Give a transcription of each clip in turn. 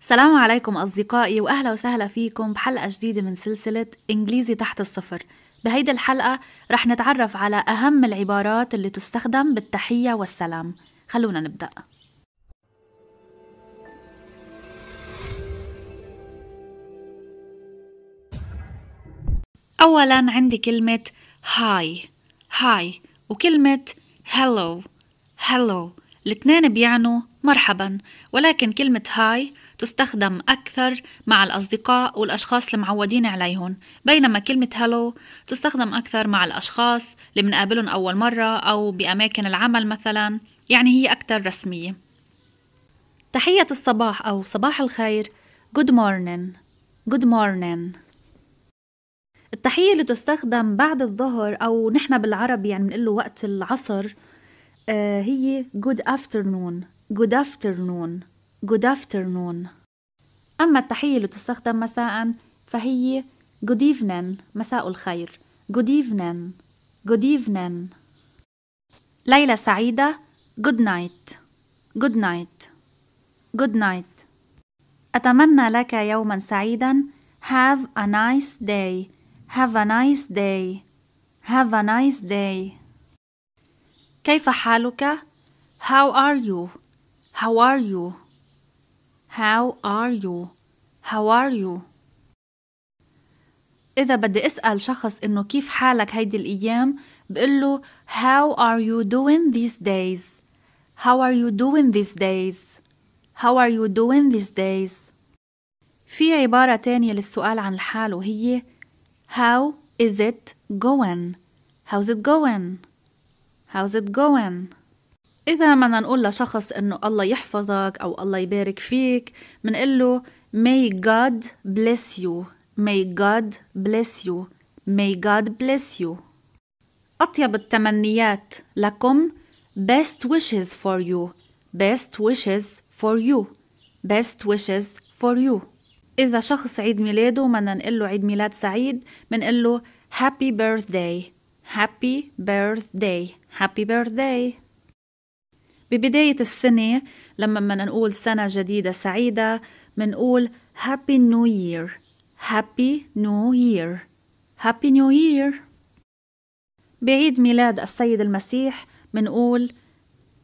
السلام عليكم أصدقائي وأهلا وسهلا فيكم بحلقة جديدة من سلسلة إنجليزي تحت الصفر بهيدي الحلقة رح نتعرف على أهم العبارات اللي تستخدم بالتحية والسلام خلونا نبدأ أولا عندي كلمة هاي هاي وكلمة هلو هلو الاتنين بيعنوا مرحبا ولكن كلمة هاي تستخدم أكثر مع الأصدقاء والأشخاص المعودين عليهم بينما كلمة هلو تستخدم أكثر مع الأشخاص اللي بنقابلهم أول مرة أو بأماكن العمل مثلا يعني هي أكثر رسمية تحية الصباح أو صباح الخير good morning good morning التحية اللي تستخدم بعد الظهر أو نحن بالعربي يعني بنقول وقت العصر آه، هي good afternoon good afternoon good afternoon أما التحية اللي تستخدم مساء فهي good evening مساء الخير good evening good evening ليلة سعيدة good night good night good night أتمنى لك يوما سعيدا have a nice day have a nice day have a nice day كيف حالك how are you How are you? How are you? How are you? إذا بدي أسأل شخص إنه كيف حالك هيدي الأيام بقول له How are you doing these days? How are you doing these days? How are you doing these days? في عبارة تانية للسؤال عن الحال وهي How is it going? How's it going? How's it going? إذا بدنا نقول لشخص إنه الله يحفظك أو الله يبارك فيك بنقول له May God bless you May God bless you May God bless you أطيب التمنيات لكم best wishes for you best wishes for you best wishes for you إذا شخص عيد ميلاده بدنا نقول له عيد ميلاد سعيد بنقول له happy birthday happy birthday happy birthday ببداية السنة لما بدنا نقول سنة جديدة سعيدة منقول Happy New Year Happy New Year Happy New Year بعيد ميلاد السيد المسيح منقول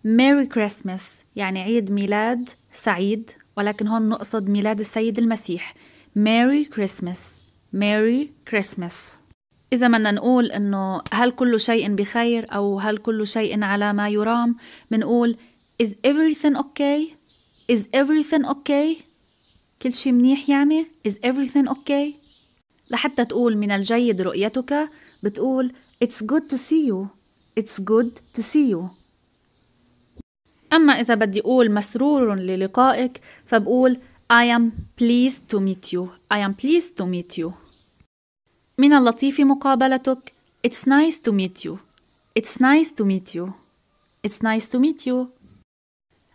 ميري كريسمس يعني عيد ميلاد سعيد ولكن هون نقصد ميلاد السيد المسيح ميري كريسمس ميري كريسمس إذا بدنا نقول إنه هل كل شيء بخير أو هل كل شيء على ما يرام بنقول is everything okay is everything okay كل شيء منيح يعني is everything okay لحتى تقول من الجيد رؤيتك بتقول it's good to see you it's good to see you أما إذا بدي أقول مسرور للقائك فبقول I am pleased to meet you I am pleased to meet you من اللطيف مقابلتك It's nice to meet you It's nice to meet you It's nice to meet you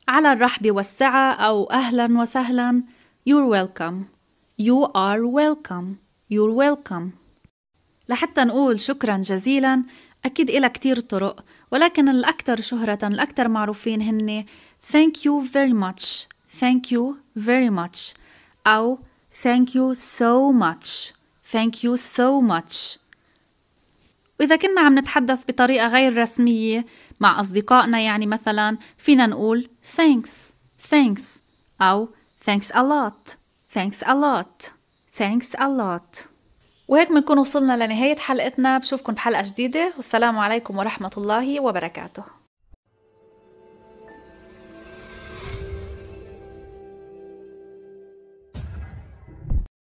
على الرحب والسعة أو أهلا وسهلا You're welcome You are welcome You're welcome لحتى نقول شكرا جزيلا أكيد إلى كتير طرق ولكن الأكثر شهرة الأكثر معروفين هن Thank you very much Thank you very much أو Thank you so much Thank you so much. وإذا كنا عم نتحدث بطريقة غير رسمية مع أصدقائنا يعني مثلا فينا نقول thanks thanks أو thanks a lot thanks a lot thanks a lot وهيك بنكون وصلنا لنهاية حلقتنا بشوفكم بحلقة جديدة والسلام عليكم ورحمة الله وبركاته